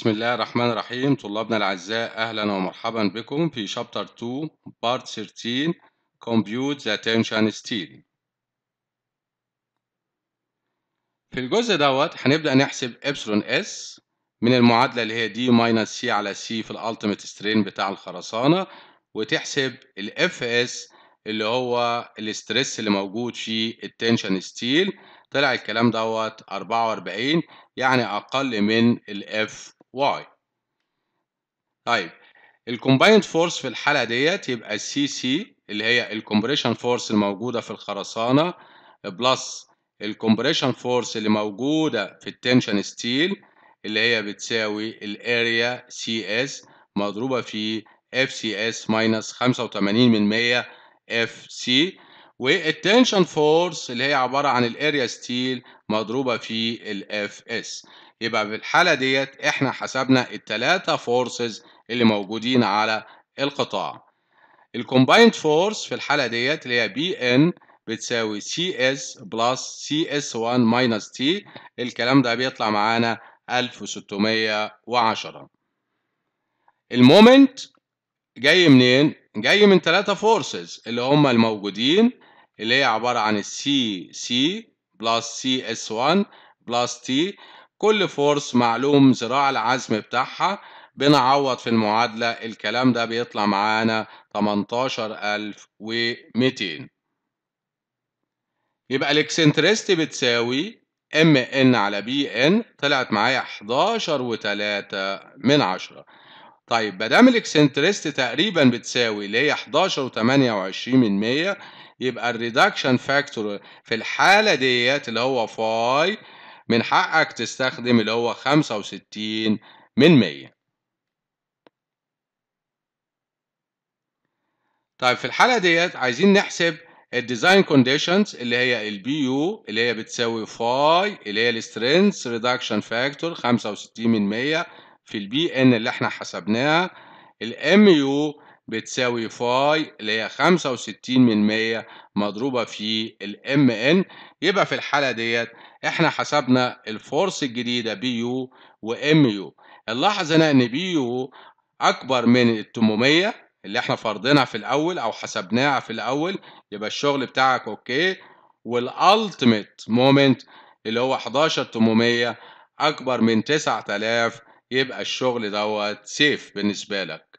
بسم الله الرحمن الرحيم طلابنا الأعزاء أهلا ومرحبا بكم في شابتر 2 بارت 13 Compute the Tension Steel في الجزء دوت هنبدأ نحسب إبسلون اس من المعادلة اللي هي دي ماينس سي على سي في الألتيميت سترين بتاع الخرسانة وتحسب الاف اس اللي هو الاستريس اللي موجود في التنشن ستيل طلع الكلام دوت 44 يعني أقل من الاف واي طيب الكومبايند فورس في الحاله ديت يبقى السي سي اللي هي الكومبريشن فورس الموجوده في الخرسانه بلس الكومبريشن فورس اللي موجوده في التنشن ستيل اللي هي بتساوي الاريا سي اس مضروبه في اف سي اس ماينس 85 من 100 اف سي والتنشن فورس اللي هي عبارة عن الاريا ستيل مضروبة في الاف اس يبقى في الحالة ديت احنا حسبنا التلاتة فورسز اللي موجودين على القطاع الكومبايند فورس في الحالة ديت اللي هي بي ان بتساوي سي اس بلس سي اس 1 ماينس تي الكلام ده بيطلع معانا 1610 المومنت جاي منين؟ جاي من ثلاثة فورسز اللي هم الموجودين اللي هي عبارة عن سي سي بلس سي اس 1 بلس تي كل فورس معلوم ذراع العزم بتاعها بنعوض في المعادلة الكلام ده بيطلع معانا 18200 يبقى الاكسنترستي بتساوي ام ان على بي ان طلعت معايا 11 و من 10 طيب ما دام الاكسنتريست تقريبا بتساوي اللي هي 11.28% من 100 يبقى الريدكشن فاكتور في الحالة ديت اللي هو فاي من حقك تستخدم اللي هو 65 من 100 طيب في الحالة ديت عايزين نحسب الديزاين كونديشنز اللي هي البي يو اللي هي بتساوي فاي اللي هي السترينث ريدكشن فاكتور 65 من 100 في البي ان اللي احنا حسبناها الام يو بتساوي فاي اللي هي 65 من 100 مضروبة في الام ان يبقى في الحالة ديت احنا حسبنا الفورس الجديدة بي يو وام يو نلاحظ هنا ان بي يو اكبر من التمومية اللي احنا فرضناها في الاول او حسبناها في الاول يبقى الشغل بتاعك اوكي والالتيميت مومنت اللي هو 11800 اكبر من 9000 يبقى الشغل دوت سيف بالنسبة لك